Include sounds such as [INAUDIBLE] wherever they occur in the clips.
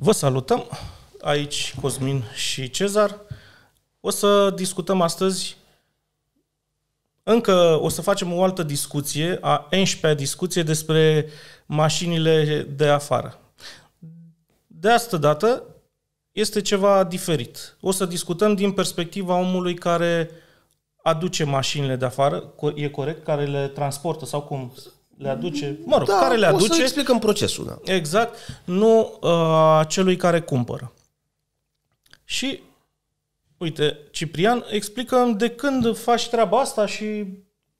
Vă salutăm, aici Cosmin și Cezar. O să discutăm astăzi, încă o să facem o altă discuție, a 11-a discuție despre mașinile de afară. De asta dată este ceva diferit. O să discutăm din perspectiva omului care aduce mașinile de afară, e corect, care le transportă sau cum? le aduce, mă rog, da, care le aduce. O să explicăm procesul, da. Exact, nu uh, celui care cumpără. Și, uite, Ciprian, explicăm de când faci treaba asta și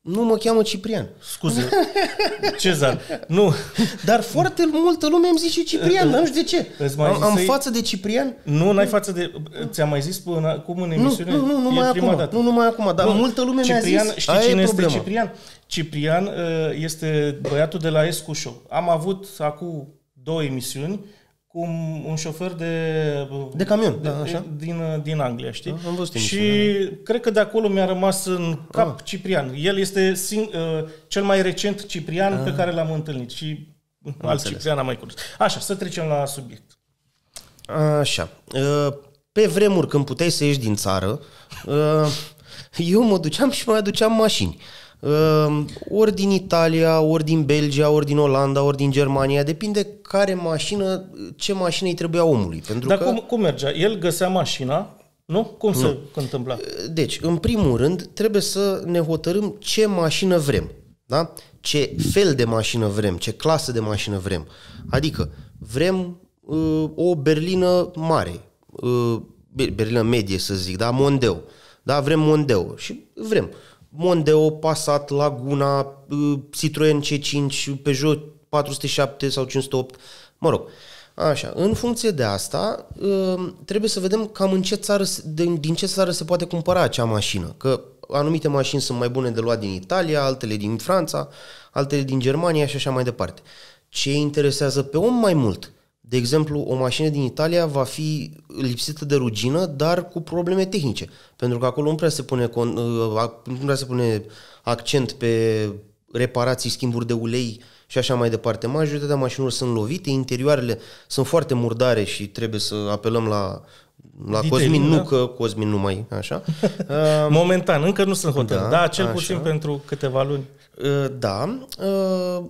nu mă cheamă Ciprian. Scuze, Cezar. Nu. Dar foarte multă lume îmi zice Ciprian, nu știu de ce. Am, am față de Ciprian? Nu, n-ai față de... Ți-am mai zis până acum în emisiune? Nu, nu, nu, mai acum. Dată. Nu, numai acum, dar nu. multă lume Ciprian, mi-a zis. Știi cine este problema. Ciprian? Ciprian uh, este băiatul de la Escu Show. Am avut acum două emisiuni cu un șofer de... De camion, de, da, așa? Din, din Anglia, știi? Da, am văzut Și emisiune. Da. cred că de acolo mi-a rămas în cap ah. Ciprian. El este sing- uh, cel mai recent Ciprian ah. pe care l-am întâlnit și am alt înțeles. Ciprian am mai cunoscut. Așa, să trecem la subiect. Așa. Uh, pe vremuri când puteai să ieși din țară, uh, eu mă duceam și mai aduceam mașini. Ehm, ori din Italia, ori din Belgia, ori din Olanda, ori din Germania, depinde care mașină, ce mașină îi trebuia omului. Pentru Dar că... cum, cum mergea? El găsea mașina, nu? Cum nu. se întâmpla? Deci, în primul rând, trebuie să ne hotărâm ce mașină vrem. Da? Ce fel de mașină vrem, ce clasă de mașină vrem. Adică, vrem uh, o berlină mare, uh, berlină medie să zic, da? Mondeo. Da? Vrem Mondeo și vrem Mondeo, Passat, Laguna, uh, Citroen C5, Peugeot 407 sau 508, mă rog. Așa, în funcție de asta, uh, trebuie să vedem cam în ce țară, din ce țară se poate cumpăra acea mașină. Că anumite mașini sunt mai bune de luat din Italia, altele din Franța, altele din Germania și așa mai departe. Ce interesează pe om mai mult de exemplu, o mașină din Italia va fi lipsită de rugină, dar cu probleme tehnice. Pentru că acolo nu prea se pune, uh, nu prea se pune accent pe reparații, schimburi de ulei și așa mai departe. Majoritatea mașinilor sunt lovite, interioarele sunt foarte murdare și trebuie să apelăm la la Cosmin da? nu, că Cosmin nu mai așa. [LAUGHS] Um, Momentan, încă nu sunt hotărât, da, da, cel așa. puțin pentru câteva luni. Uh, da. Uh,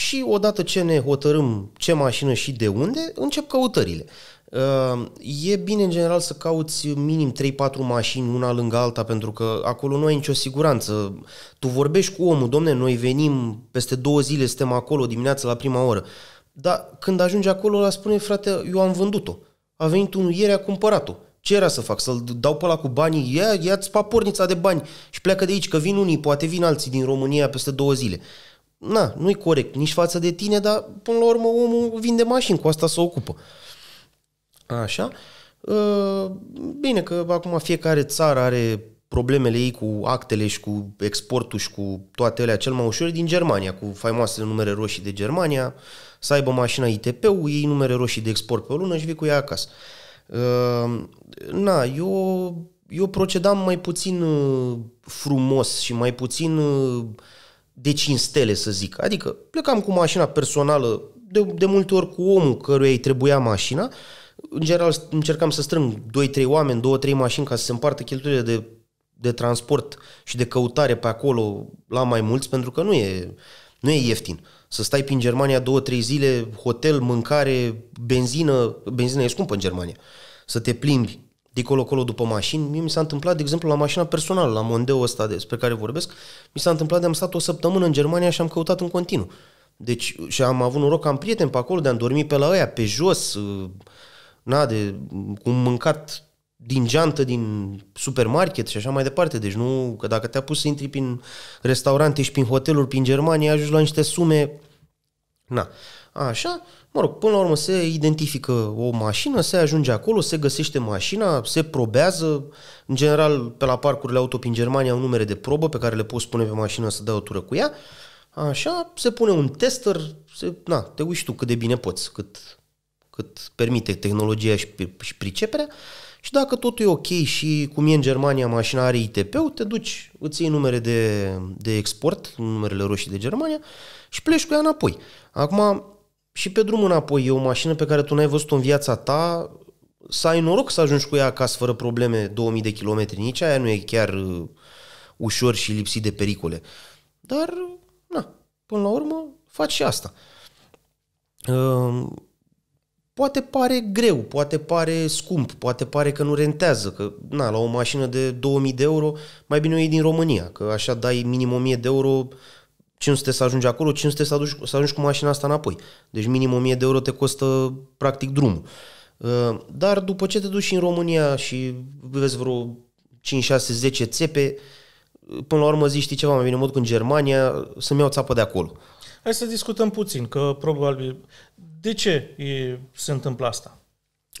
și odată ce ne hotărâm ce mașină și de unde, încep căutările. Uh, e bine, în general, să cauți minim 3-4 mașini una lângă alta, pentru că acolo nu ai nicio siguranță. Tu vorbești cu omul, domne, noi venim peste două zile, suntem acolo dimineața la prima oră. Dar când ajunge acolo, la spune, frate, eu am vândut-o. A venit unul ieri, a cumpărat-o. Ce era să fac? Să-l dau pe ăla cu banii? Ia, ia-ți papornița de bani și pleacă de aici, că vin unii, poate vin alții din România peste două zile. Uh, na, nu-i corect nici față de tine, dar până la urmă omul vinde mașini, cu asta se s-o ocupă. Așa. Ă, bine că acum fiecare țară are problemele ei cu actele și cu exportul și cu toate alea cel mai ușor din Germania, cu faimoasele numere roșii de Germania, să aibă mașina ITP-ul, ei numere roșii de export pe o lună și vii cu ea acasă. Ă, na, eu, eu procedam mai puțin ă, frumos și mai puțin uh, de 5 stele, să zic. Adică plecam cu mașina personală, de, de multe ori cu omul căruia îi trebuia mașina. În general încercam să strâng 2-3 oameni, 2-3 mașini ca să se împartă cheltuielile de, de transport și de căutare pe acolo la mai mulți, pentru că nu e, nu e ieftin. Să stai prin Germania 2-3 zile, hotel, mâncare, benzină, benzină e scumpă în Germania. Să te plimbi de colo-colo după mașini. Mie mi s-a întâmplat, de exemplu, la mașina personală, la Mondeo ăsta despre care vorbesc, mi s-a întâmplat de am stat o săptămână în Germania și am căutat în continuu. Deci, și am avut noroc că am prieteni pe acolo, de-am dormit pe la ăia, pe jos, uh, na, de, cum mâncat din geantă, din supermarket și așa mai departe. Deci nu, că dacă te-a pus să intri prin restaurante și prin hoteluri prin Germania, ajungi la niște sume, na. Așa, mă rog, până la urmă se identifică o mașină, se ajunge acolo, se găsește mașina, se probează. În general, pe la parcurile auto prin Germania au numere de probă pe care le poți pune pe mașină să dai o tură cu ea. Așa, se pune un tester, se, na, te uiți tu cât de bine poți, cât, cât permite tehnologia și, și priceperea. Și dacă totul e ok și cum e în Germania mașina are ITP-ul, te duci, îți iei numere de, de export, numerele roșii de Germania și pleci cu ea înapoi. Acum, și pe drum înapoi e o mașină pe care tu n-ai văzut-o în viața ta, să ai noroc să ajungi cu ea acasă fără probleme 2000 de kilometri, nici aia nu e chiar uh, ușor și lipsit de pericole. Dar, na, până la urmă, faci și asta. Ehm, poate pare greu, poate pare scump, poate pare că nu rentează, că na, la o mașină de 2000 de euro mai bine o iei din România, că așa dai minim 1000 de euro 500 să ajungi acolo, 500 să, aduci, să ajungi cu mașina asta înapoi. Deci minim 1000 de euro te costă practic drumul. Uh, dar după ce te duci în România și vezi vreo 5, 6, 10 țepe, până la urmă zici, știi ceva, mai bine mă duc în Germania să-mi iau țapă de acolo. Hai să discutăm puțin, că probabil... De ce e, se întâmplă asta?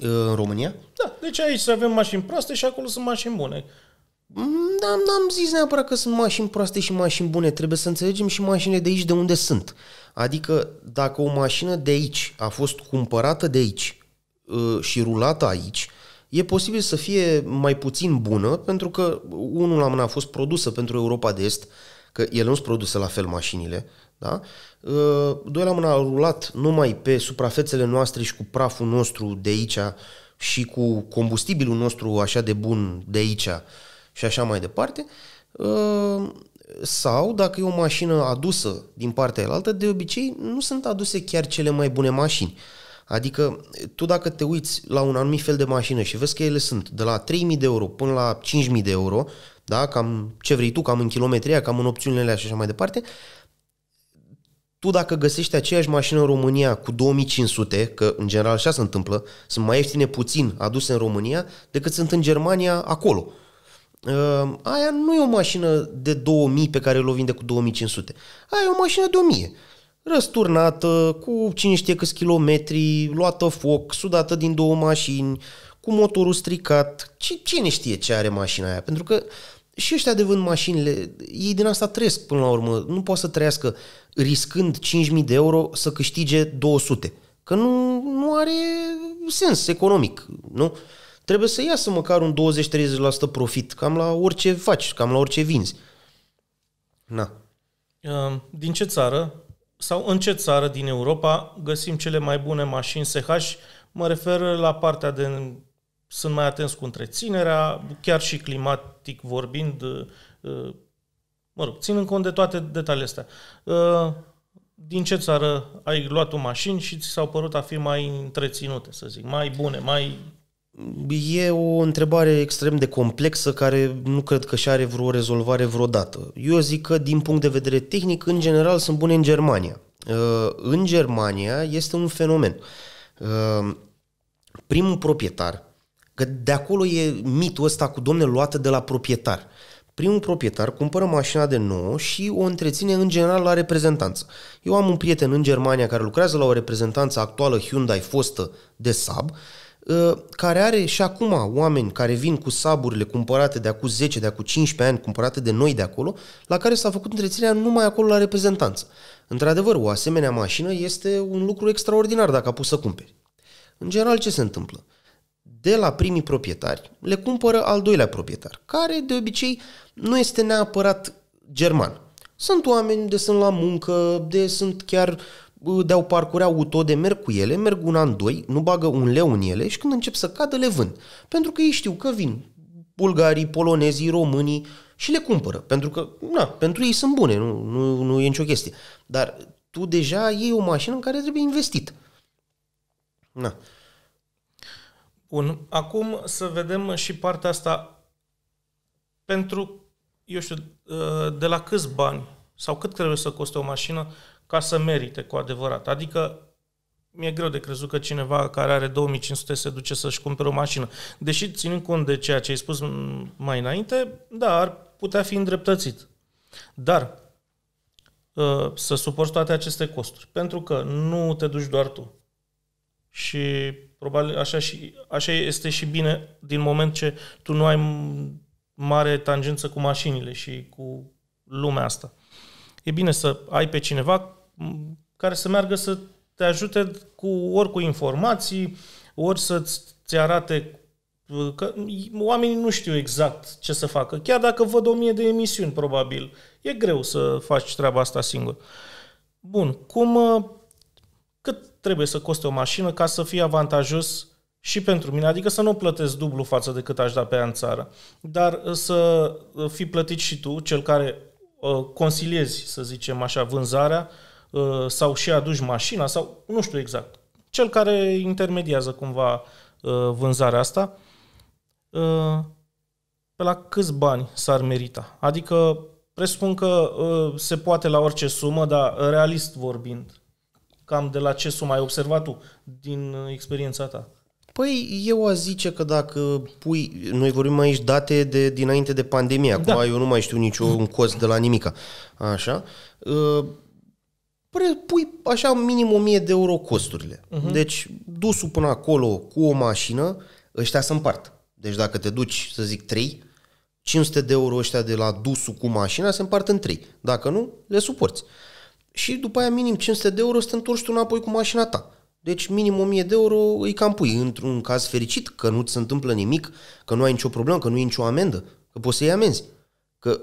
Uh, în România? Da, deci aici să avem mașini proaste și acolo sunt mașini bune. N-am, mm, da, n-am zis neapărat că sunt mașini proaste și mașini bune, trebuie să înțelegem și mașinile de aici de unde sunt. Adică dacă o mașină de aici a fost cumpărată de aici uh, și rulată aici, e posibil să fie mai puțin bună pentru că unul la mână a fost produsă pentru Europa de Est, că ele nu sunt produse la fel mașinile, da? Uh, doi la mână a rulat numai pe suprafețele noastre și cu praful nostru de aici și cu combustibilul nostru așa de bun de aici, și așa mai departe, uh, sau dacă e o mașină adusă din partea elaltă, de obicei nu sunt aduse chiar cele mai bune mașini. Adică tu dacă te uiți la un anumit fel de mașină și vezi că ele sunt de la 3.000 de euro până la 5.000 de euro, da, cam ce vrei tu, cam în kilometria, cam în opțiunile alea și așa mai departe, tu dacă găsești aceeași mașină în România cu 2500, că în general așa se întâmplă, sunt mai ieftine puțin aduse în România decât sunt în Germania acolo. Uh, Ehm, aia nu e o mașină de 2000 pe care o vinde cu 2500. Aia e o mașină de 1000. Răsturnată, cu cine știe câți kilometri, luată foc, sudată din două mașini, cu motorul stricat. Cine știe ce are mașina aia? Pentru că și ăștia de vând mașinile, ei din asta trăiesc până la urmă. Nu poate să trăiască riscând 5.000 de euro să câștige 200. Că nu, nu are sens economic, nu? Uh, trebuie să iasă măcar un 20-30% profit, cam la orice faci, cam la orice vinzi. Na. Ehm, din ce țară sau în ce țară din Europa găsim cele mai bune mașini SH? Mă refer la partea de sunt mai atenți cu întreținerea, chiar și climatic vorbind, eh, eh, mă rog, ținând cont de toate detaliile astea. Ehm, din ce țară ai luat o mașină și ți s-au părut a fi mai întreținute, să zic, mai bune, mai E o întrebare extrem de complexă care nu cred că și are vreo rezolvare vreodată. Eu zic că din punct de vedere tehnic, în general, sunt bune în Germania. Uh, în Germania este un fenomen. Uh, primul proprietar, că de acolo e mitul ăsta cu domne luată de la proprietar. Primul proprietar cumpără mașina de nouă și o întreține în general la reprezentanță. Eu am un prieten în Germania care lucrează la o reprezentanță actuală Hyundai fostă de Saab Ă, care are și acum oameni care vin cu saburile cumpărate de acum 10, de acum 15 ani, cumpărate de noi de acolo, la care s-a făcut întreținerea numai acolo la reprezentanță. Într-adevăr, o asemenea mașină este un lucru extraordinar dacă a pus să cumperi. În general, ce se întâmplă? De la primii proprietari le cumpără al doilea proprietar, care de obicei nu este neapărat german. Sunt oameni de sunt la muncă, de sunt chiar de-au parcurea auto de merg cu ele, merg un an, doi, nu bagă un leu în ele și când încep să cadă le vând. Pentru că ei știu că vin bulgarii, polonezii, românii și le cumpără. Pentru că, na, pentru ei sunt bune, nu, nu, nu e nicio chestie. Dar tu deja iei o mașină în care trebuie investit. Na. Bun, acum să vedem și partea asta pentru, eu știu, ă, de la câți bani sau cât trebuie să coste o mașină ca să merite cu adevărat. Adică mi-e greu de crezut că cineva care are 2500 se duce să-și cumpere o mașină. Deși, ținând cont de ceea ce ai spus mai înainte, da, ar putea fi îndreptățit. Dar ă, să suporți toate aceste costuri. Pentru că nu te duci doar tu. Și probabil așa, și, așa este și bine din moment ce tu nu ai mare tangență cu mașinile și cu lumea asta e bine să ai pe cineva care să meargă să te ajute cu, ori cu informații, ori să-ți arate uh, că oamenii nu știu exact ce să facă. Chiar dacă văd o mie de emisiuni, probabil, e greu să faci treaba asta singur. Bun, cum, uh, cât trebuie să coste o mașină ca să fie avantajos și pentru mine, adică să nu plătesc dublu față de cât aș da pe ea în țară, dar uh, să fi plătit și tu, cel care Ă, consiliezi, să zicem așa, vânzarea ă, sau și aduci mașina sau nu știu exact. Cel care intermediază cumva ă, vânzarea asta, pe la câți bani s-ar merita? Adică presupun că se poate la orice sumă, dar realist vorbind, cam de la ce sumă ai observat tu din experiența ta? Păi eu a zice că dacă pui, noi vorbim aici date de dinainte de pandemie, acum da. eu nu mai știu niciun cost de la nimica, așa, păi, pui așa minim 1000 de euro costurile. Uh-huh. Deci dusul până acolo cu o mașină, ăștia se împart. Deci dacă te duci, să zic, 3, 500 de euro ăștia de la dusul cu mașina se împart în 3. Dacă nu, le suporți. Și după aia minim 500 de euro să te întorci tu înapoi cu mașina ta. Deci minim 1000 de euro îi cam pui într-un caz fericit, că nu ți se întâmplă nimic, că nu ai nicio problemă, că nu e nicio amendă, că poți să iei amenzi. Că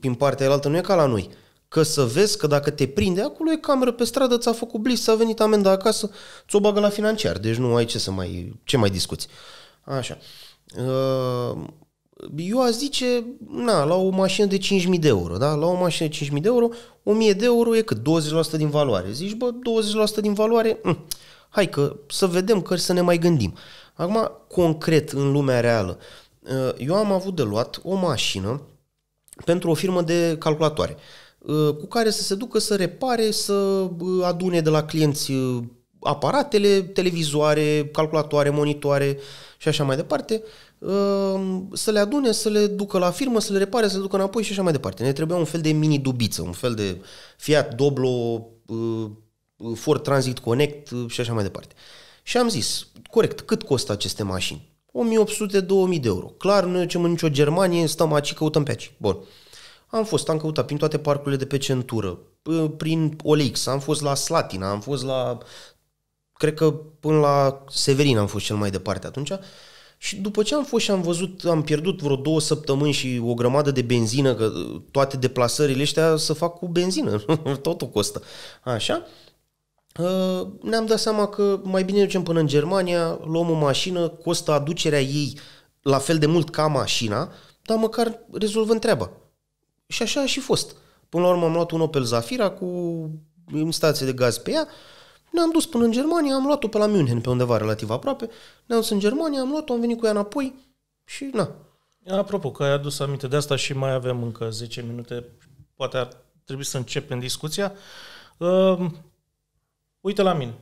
prin partea aia nu e ca la noi. Că să vezi că dacă te prinde, acolo e cameră pe stradă, ți-a făcut blis, s-a venit amenda acasă, ți-o bagă la financiar. Deci nu ai ce să mai, ce mai discuți. Așa. Uh, eu aș zice, na, la o mașină de 5.000 de euro, da? La o mașină de 5.000 de euro, 1.000 de euro e cât? 20% din valoare. Zici, bă, 20% din valoare, mh, mm, hai că să vedem că să ne mai gândim. Acum, concret, în lumea reală, eh, eu am avut de luat o mașină pentru o firmă de calculatoare eh, cu care să se ducă să repare, să eh, adune de la clienți aparatele, televizoare, calculatoare, monitoare și așa mai departe, să le adune, să le ducă la firmă, să le repare, să le ducă înapoi și așa mai departe. Ne trebuia un fel de mini dubiță, un fel de Fiat Doblo Ford Transit Connect uh, și așa mai departe. Și am zis, corect, cât costă aceste mașini? 1800-2000 de euro. Clar, noi ducem în nicio Germanie, stăm aici, căutăm pe aici. Bun. Am fost, am căutat prin toate parcurile de pe centură, prin OLX, am fost la Slatina, am fost la... Cred că până la Severin am fost cel mai departe atunci. Și după ce am fost și am văzut, am pierdut vreo două săptămâni și o grămadă de benzină, că uh, toate deplasările ăștia să fac cu benzină, [LAUGHS] totul costă. Așa? Ă, ne-am dat seama că mai bine ducem până în Germania, luăm o mașină, costă aducerea ei la fel de mult ca mașina, dar măcar rezolvăm treaba. Și așa a și fost. Până la urmă am luat un Opel Zafira cu stație de gaz pe ea, ne-am dus până în Germania, am luat-o pe la München, pe undeva relativ aproape, ne-am dus în Germania, am luat-o, am venit cu ea înapoi și na. Apropo, că ai adus aminte de asta și mai avem încă 10 minute, poate ar trebui să începem discuția. Uh Uite la mine,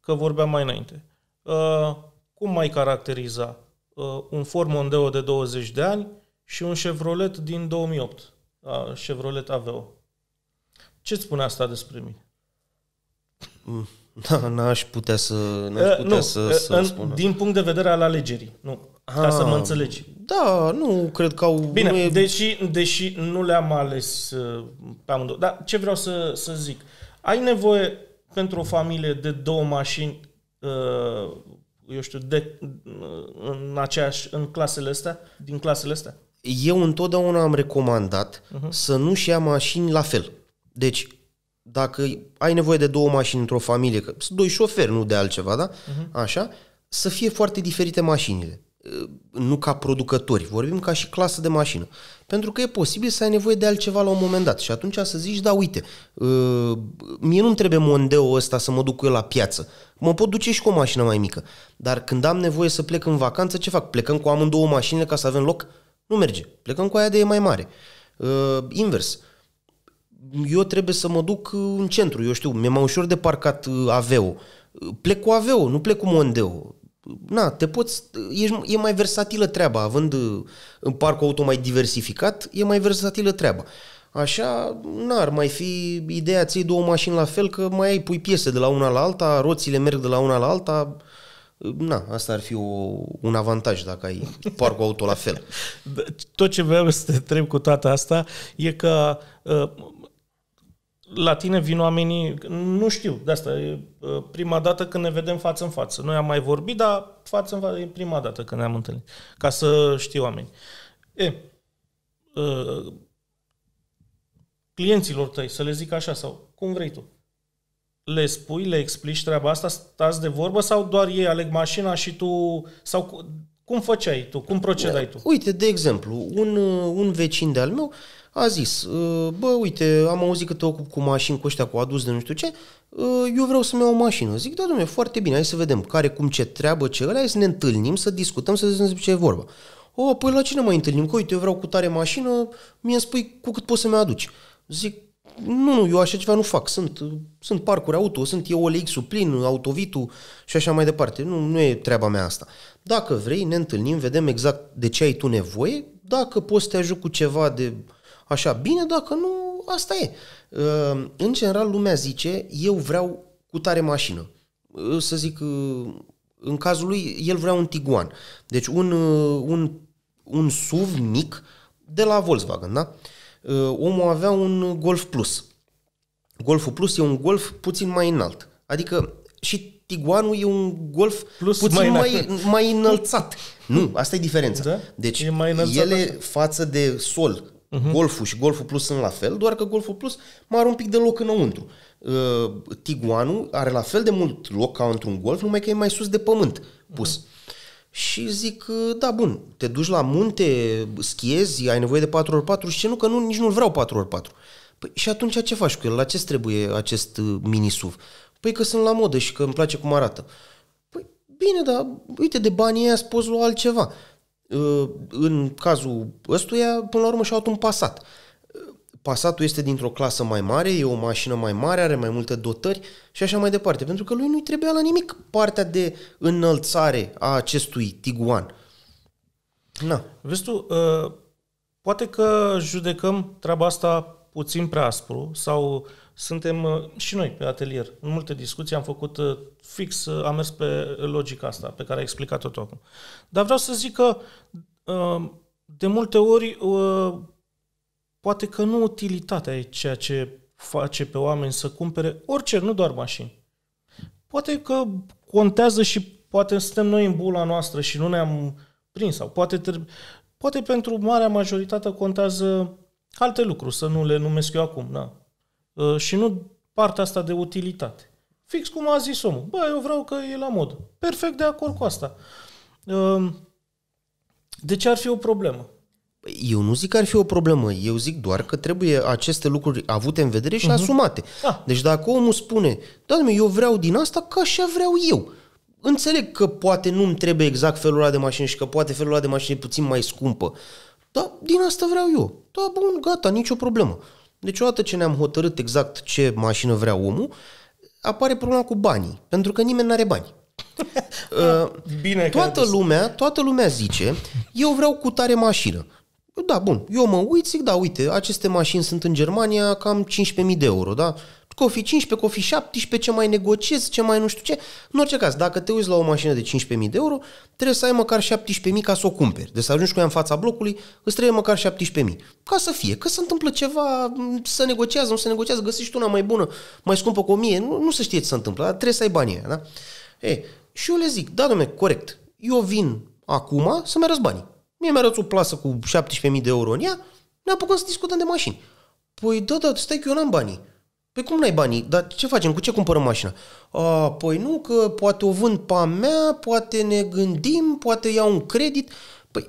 că vorbeam mai înainte. Uh, cum mai caracteriza uh, un Ford Mondeo de 20 de ani și un Chevrolet din 2008, uh, Chevrolet Aveo? Ce spune asta despre mine? Da, [LAUGHS] n-aș putea să, n-aș uh, putea uh, nu, să, uh, să în, spun. Din punct de vedere al alegerii, nu. Ah, ca să mă ah, înțelegi. Da, nu, cred că au... Bine, nu e... deși, deși nu le-am ales uh, pe amândouă. Dar ce vreau să, să zic? Ai nevoie pentru o familie de două mașini, uh, eu știu, de, uh, în, aceeași, în clasele astea, din clasele astea? Eu întotdeauna am recomandat uh-huh. să nu-și ia mașini la fel. Deci, dacă ai nevoie de două mașini într-o familie, că sunt doi șoferi, nu de altceva, da? Uh-huh. Așa, să fie foarte diferite mașinile. Uh, nu ca producători, vorbim ca și clasă de mașină. Pentru că e posibil să ai nevoie de altceva la un moment dat și atunci să zici, da, uite, uh, mie nu-mi trebuie Mondeo ăsta să mă duc cu el la piață. Mă pot duce și cu o mașină mai mică. Dar când am nevoie să plec în vacanță, ce fac? Plecăm cu amândouă mașinile ca să avem loc? Nu merge. Plecăm cu aia de e mai mare. Uh, invers. Eu trebuie să mă duc în centru, eu știu, mi-e mai ușor de parcat Aveo. Plec cu Aveo, nu plec cu Mondeo na, te poți, ești, e mai versatilă treaba, având în parcul auto mai diversificat, e mai versatilă treaba. Așa n-ar mai fi ideea ții două mașini la fel, că mai ai pui piese de la una la alta, roțile merg de la una la alta, na, asta ar fi o, un avantaj dacă ai parcul auto la fel. [LAUGHS] Tot ce vreau să te întreb cu toată asta e că uh, la tine vin oamenii, nu știu, de asta e prima dată când ne vedem față în față. Noi am mai vorbit, dar față în față e prima dată când ne-am întâlnit, ca să știu oameni. E, uh, clienților tăi, să le zic așa sau cum vrei tu, le spui, le explici treaba asta, stați de vorbă sau doar ei aleg mașina și tu, sau cum făceai tu, cum da. procedai tu? Uite, de exemplu, un, un vecin de-al meu uh, a zis, ă, bă, uite, am auzit că te ocup cu mașini, cu ăștia, cu adus de nu știu ce, ă, eu vreau să-mi iau o mașină. Zic, da, domnule, foarte bine, hai să vedem care, cum, ce treabă, ce ăla, hai să ne întâlnim, să discutăm, să vedem ce e vorba. O, păi la cine mai întâlnim? Că uite, eu vreau cu tare mașină, mie îmi spui cu cât poți să-mi aduci. Zic, nu, nu, eu așa ceva nu fac. Sunt, sunt parcuri auto, sunt eu OLX-ul plin, autovitu și așa mai departe. Nu, nu e treaba mea asta. Dacă vrei, ne întâlnim, vedem exact de ce ai tu nevoie. Dacă poți să te ajut cu ceva de așa bine, dacă nu, asta e. Ehm, în general, lumea zice, eu vreau cu tare mașină. Ehm, să zic, ehm, în cazul lui, el vrea un Tiguan. Deci un, un, un SUV mic de la Volkswagen, da? Omul avea un Golf Plus. Golful Plus e un Golf puțin mai înalt. Adică și Tiguanul e un golf Plus puțin mai, mai, mai înălțat. Nu, asta e diferența. Da? Deci e mai ele așa. Da. față de sol Uh-huh. Golful și Golful Plus sunt la fel, doar că Golful Plus mai are un pic de loc înăuntru. Uh, Tiguanul are la fel de mult loc ca într-un Golf, numai că e mai sus de pământ pus. Uh-huh. Și zic, uh, da, bun, te duci la munte, schiezi, ai nevoie de 4x4 și ce nu, că nu, nici nu vreau 4x4. Păi, și atunci ce faci cu el? La ce trebuie acest uh, mini SUV? Păi că sunt la modă și că îmi place cum arată. Păi bine, dar uite, de banii ăia poți lua altceva. Ă, în cazul ăstuia, până la urmă și-au un pasat. Pasatul este dintr-o clasă mai mare, e o mașină mai mare, are mai multe dotări și așa mai departe. Pentru că lui nu-i trebuia la nimic partea de înălțare a acestui Tiguan. Na. Vezi tu, ă, poate că judecăm treaba asta puțin prea aspru sau suntem uh, și noi pe atelier. În multe discuții am făcut uh, fix, uh, am mers pe logica asta pe care ai explicat-o tot acum. Dar vreau să zic că de multe ori poate că nu utilitatea e ceea ce face pe oameni să cumpere orice, nu doar mașini. Poate că contează și poate suntem noi în bula noastră și nu ne-am prins sau poate, trebuie, poate pentru marea majoritate contează alte lucruri, să nu le numesc eu acum. Na da. Uh, și nu partea asta de utilitate. Fix cum a zis omul. Bă, eu vreau că e la mod. Perfect de acord cu asta. Uh, de ce ar fi o problemă? Păi, eu nu zic că ar fi o problemă, eu zic doar că trebuie aceste lucruri avute în vedere și uh-huh. asumate. Da. Deci dacă omul spune, da, eu vreau din asta ca așa vreau eu. Înțeleg că poate nu-mi trebuie exact felul ăla de mașină și că poate felul ăla de mașină e puțin mai scumpă. Dar din asta vreau eu. Da, bun, gata, nicio problemă. Deci odată ce ne-am hotărât exact ce mașină vrea omul, apare problema cu banii, pentru că nimeni nu are bani. [LAUGHS] Ă, Bine toată lumea, toată lumea zice, eu vreau cu tare mașină. Da, bun, eu mă uit, zic, da, uite, aceste mașini sunt în Germania cam 15.000 de euro, da? că o fi 15, că o fi 17, ce mai negociezi, ce mai nu știu ce. În orice caz, dacă te uiți la o mașină de 15.000 de euro, trebuie să ai măcar 17.000 ca să o cumperi. Deci să ajungi cu ea în fața blocului, îți trebuie măcar 17.000. Ca să fie, că se întâmplă ceva, să negociază, nu se negociază, găsești una mai bună, mai scumpă cu 1.000, nu, nu se știe ce se întâmplă, dar trebuie să ai banii aia, da? E, și eu le zic, da, domne, corect, eu vin acum să-mi arăți banii. Mie mi-arăți o plasă cu 17.000 de euro în ea, ne apucăm să discutăm de mașini. Păi da, da, stai că eu n-am banii. Pe păi cum n-ai banii? Dar ce facem? Cu ce cumpărăm mașina? A, păi nu, că poate o vând pe a mea, poate ne gândim, poate iau un credit. Păi,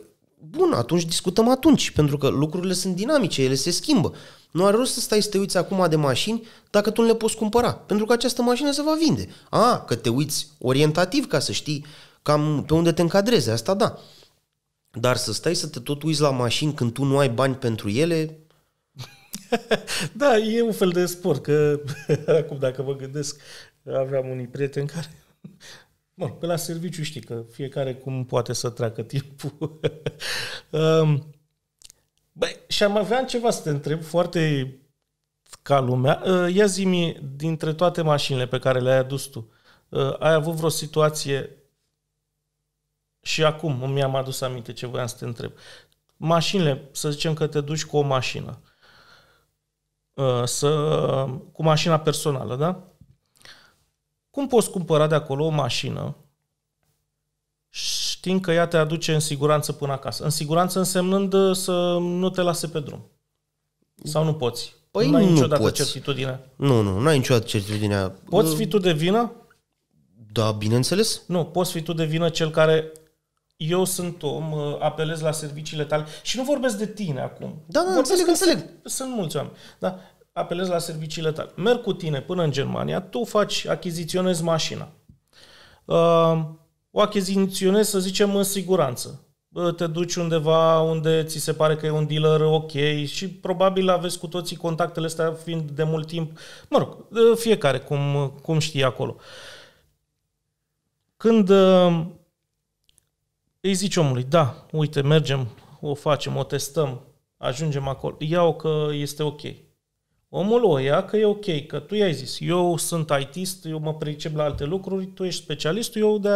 bun, atunci discutăm atunci, pentru că lucrurile sunt dinamice, ele se schimbă. Nu are rost să stai să te uiți acum de mașini dacă tu nu le poți cumpăra, pentru că această mașină se va vinde. A, că te uiți orientativ ca să știi cam pe unde te încadrezi, asta da. Dar să stai să te tot uiți la mașini când tu nu ai bani pentru ele, [LAUGHS] da, e un fel de sport, că [LAUGHS] acum dacă vă gândesc, aveam unii prieteni care Bun, [LAUGHS] pe la serviciu știi că fiecare cum poate să treacă timpul. um, băi, și am avea ceva să te întreb foarte ca lumea. Uh, ia zi dintre toate mașinile pe care le-ai adus tu, uh, ai avut vreo situație și acum mi-am adus aminte ce voiam să te întreb. Mașinile, să zicem că te duci cu o mașină. Uh, să, cu mașina personală, da? Cum poți cumpăra de acolo o mașină știind că ea te aduce în siguranță până acasă? În siguranță însemnând uh, să nu te lase pe drum. Sau nu poți? Păi nu ai nu niciodată poți. certitudine. Nu, nu, nu ai niciodată certitudinea. Poți mm. fi tu de vină? Da, bineînțeles. Nu, poți fi tu de vină cel care eu sunt om, uh, apelez la serviciile tale și nu vorbesc de tine acum. Da, da, vorbesc înțeleg, înțeleg. Sunt, sunt mulți oameni. Da? Apelez la serviciile tale. Merg cu tine până în Germania, tu faci, achiziționezi mașina. Uh, o achiziționezi, să zicem, în siguranță. Uh, te duci undeva unde ți se pare că e un dealer ok și probabil aveți cu toții contactele astea fiind de mult timp, mă rog, uh, fiecare cum, cum știe acolo. Când uh, îi zici omului, da, uite, mergem, o facem, o testăm, ajungem acolo, iau că este ok. Omul o ia că e ok, că tu i-ai zis, eu sunt ITist, eu mă pricep la alte lucruri, tu ești specialist, eu de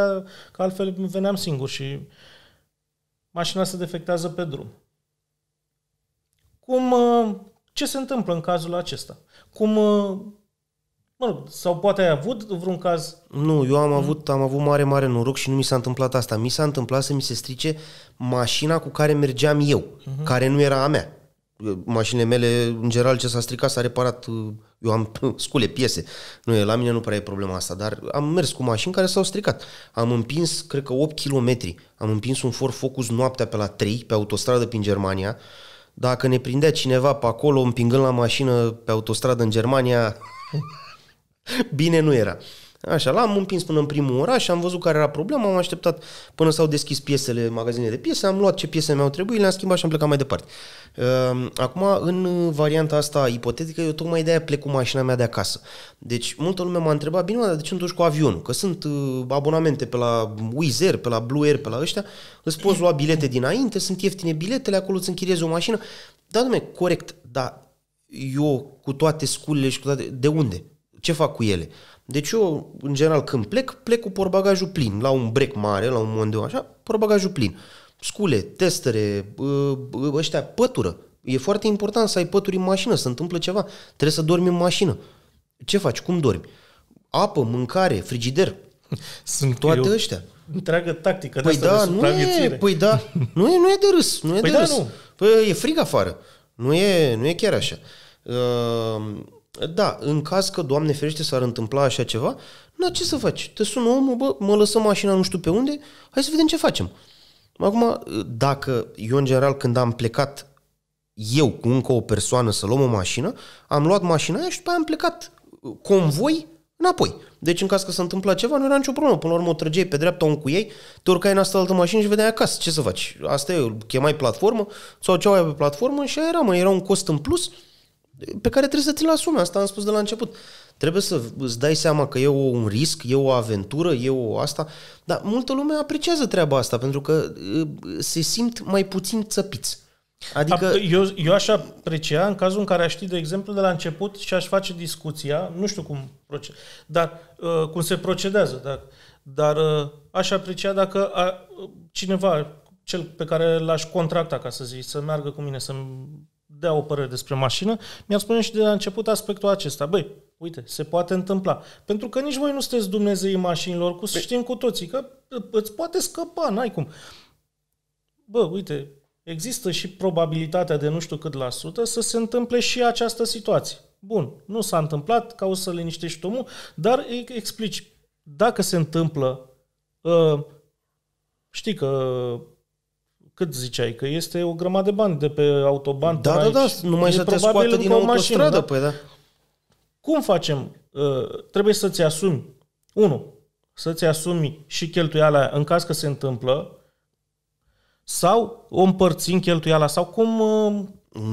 că altfel veneam singur și mașina se defectează pe drum. Cum, uh, ce se întâmplă în cazul acesta? Cum uh, Mă, sau poate ai avut vreun caz? Nu, eu am avut, am avut mare, mare noroc și nu mi s-a întâmplat asta. Mi s-a întâmplat să mi se strice mașina cu care mergeam eu, uh-huh. care nu era a mea. Mașinile mele, în general, ce s-a stricat s-a reparat. Uh, eu am [LAUGHS] scule piese. Nu e, la mine nu prea e problema asta, dar am mers cu mașini care s-au stricat. Am împins, cred că 8 km. Am împins un Ford Focus noaptea pe la 3, pe autostradă prin Germania. Dacă ne prindea cineva pe acolo, împingând la mașină pe autostradă în Germania, [LAUGHS] Bine nu era. Așa, l-am împins până în primul oraș, am văzut care era problema, am așteptat până s-au deschis piesele, magazinele de piese, am luat ce piese mi-au trebuit, le-am schimbat și am plecat mai departe. Ehm, acum, în varianta asta ipotetică, eu tocmai de-aia plec cu mașina mea de acasă. Deci, multă lume m-a întrebat, bine, dar de ce nu duci cu avionul? Că sunt uh, abonamente pe la Wizz Air, pe la Blue Air, pe la ăștia, îți poți lua bilete dinainte, sunt ieftine biletele, acolo îți închiriezi o mașină. Da, domne, corect, dar eu cu toate sculele și cu toate... De unde? ce fac cu ele? Deci eu, în general, când plec, plec cu porbagajul plin, la un break mare, la un moment de așa, porbagajul plin. Scule, testere, ăștia, pătură. E foarte important să ai pături în mașină, să întâmplă ceva. Trebuie să dormi în mașină. Ce faci? Cum dormi? Apă, mâncare, frigider. [LAUGHS] Sunt toate ăștia întreagă tactică păi da, de nu e, Păi da, nu e, nu e de râs. Nu e păi de da, râs. nu. Păi e frig afară. Nu e, nu e chiar așa. Uh, da, în caz că, Doamne ferește, s-ar întâmpla așa ceva, na, ce să faci? Te sună omul, bă, mă lăsă mașina nu știu pe unde, hai să vedem ce facem. Acum, dacă eu, în general, când am plecat eu cu încă o persoană să luăm o mașină, am luat mașina aia și după aia am plecat uh, convoi înapoi. Deci în caz că s-a întâmplat ceva, nu era nicio problemă. Până la urmă o trăgeai pe dreapta un cu ei, te urcai în asta altă mașină și vedeai acasă. Ce să faci? Asta e, chemai platformă sau ceva pe platformă și aia era, mă, era un cost în plus pe care trebuie să ți-l asumi. Asta am spus de la început. Trebuie să îți dai seama că e un risc, e o aventură, e o asta. Dar multă lume apreciază treaba asta pentru că uh, se simt mai puțin țăpiți. Adică... Eu, eu aș aprecia în cazul în care aș ști, de exemplu, de la început și aș face discuția, nu știu cum, proced, dar uh, cum se procedează, dar, dar uh, aș aprecia dacă a, cineva, cel pe care l-aș contracta, ca să zic, să meargă cu mine, să-mi dea o părere despre mașină, mi-ar spune și de la început aspectul acesta. Băi, uite, se poate întâmpla. Pentru că nici voi nu sunteți Dumnezeii mașinilor, cu păi... știm cu toții, că îți poate scăpa, n-ai cum. Bă, uite, există și probabilitatea de nu știu cât la sută să se întâmple și această situație. Bun, nu s-a întâmplat, ca o să liniștești omul, dar explici, dacă se întâmplă, ă, știi că cât ziceai, că este o grămadă de bani de pe autoban. Da, da, da, aici. da, numai e să te scoată din autostradă, mașină, da? păi da. Cum facem? Uh, trebuie să-ți asumi, unu, să-ți asumi și cheltuiala în caz că se întâmplă, sau o împărțim cheltuiala, sau cum... Uh,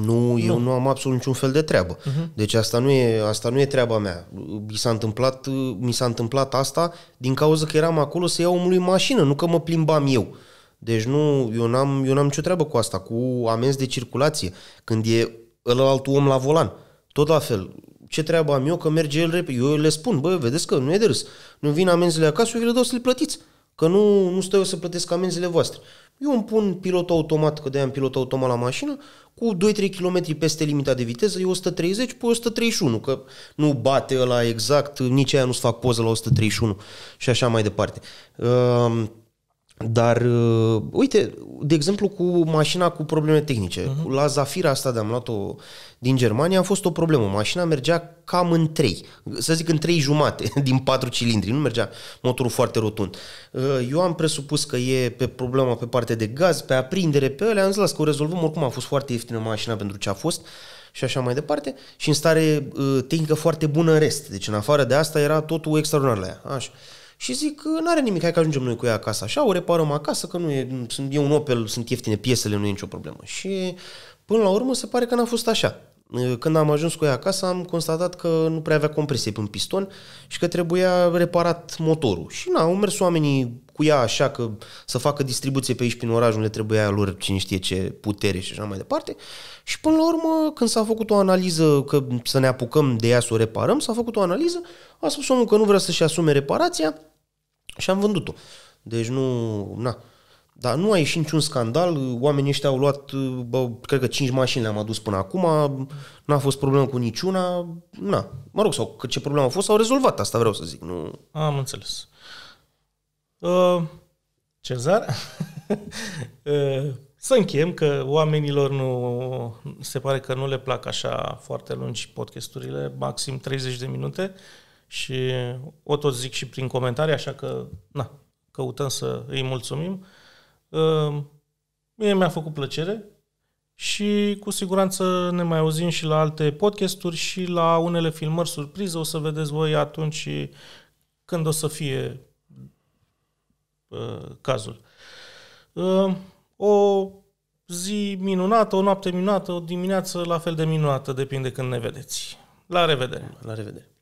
nu, nu, eu nu am absolut niciun fel de treabă. Uh-huh. Deci asta nu, e, asta nu e treaba mea. Mi s-a, întâmplat, mi s-a întâmplat asta din cauza că eram acolo să iau omului mașină, nu că mă plimbam eu. Uh, deci nu, eu n-am, eu n-am nicio treabă cu asta, cu amenzi de circulație. Când e altul om la volan, tot la fel. Ce treabă am eu că merge el repede? Eu le spun, bă, vedeți că nu e de râs. Nu vin amenzile acasă, eu vi le dau să le plătiți. Că nu, nu stau eu să plătesc amenzile voastre. Eu îmi pun pilot automat, că de am pilot automat la mașină, cu 2-3 km peste limita de viteză, e 130 pe 131, că nu bate la exact, nici aia nu-ți fac poză la 131 și așa mai departe. Uh, dar, uh, uite, de exemplu, cu mașina cu probleme tehnice. Uh-huh. La Zafira asta de-am luat-o din Germania a fost o problemă. Mașina mergea cam în trei, să zic în trei jumate [LAUGHS] din patru cilindri. Nu mergea motorul foarte rotund. Uh, eu am presupus că e pe problema pe parte de gaz, pe aprindere, pe ele Am zis, las că o rezolvăm. Oricum a fost foarte ieftină mașina pentru ce a fost și așa mai departe. Și în stare uh, tehnică foarte bună în rest. Deci, în afară de asta, era totul extraordinar la ea. Așa. Și zic că nu are nimic, hai că ajungem noi cu ea acasă așa, o reparăm acasă, că nu e, sunt, e un Opel, sunt ieftine piesele, nu e nicio problemă. Și până la urmă se pare că n-a fost așa. Ă, când am ajuns cu ea acasă, am constatat că nu prea avea compresie un piston și că trebuia reparat motorul. Și na, au mers oamenii cu ea așa că să facă distribuție pe aici prin oraș, unde trebuia lor cine știe ce putere și așa mai departe. Și până la urmă, când s-a făcut o analiză, că să ne apucăm de ea să o reparăm, s-a făcut o analiză, a spus omul că nu vrea să-și asume reparația și am vândut-o. Deci nu, na, dar nu a ieșit niciun scandal, oamenii ăștia au luat, bă, cred că cinci mașini le-am adus până acum, nu a fost problemă cu niciuna, na. Mă rog, sau ce problemă a fost, au rezolvat asta, vreau să zic. Nu... Am înțeles. Uh, Cezar? [LAUGHS] uh, să încheiem, că oamenilor nu se pare că nu le plac așa foarte lungi podcasturile, maxim 30 de minute și o tot zic și prin comentarii, așa că na, căutăm să îi mulțumim. Ehm, mie mi-a făcut plăcere și cu siguranță ne mai auzim și la alte podcasturi și la unele filmări surpriză. O să vedeți voi atunci când o să fie eh, cazul. Ehm, o zi minunată, o noapte minunată, o dimineață la fel de minunată, depinde când ne vedeți. La revedere! La revedere!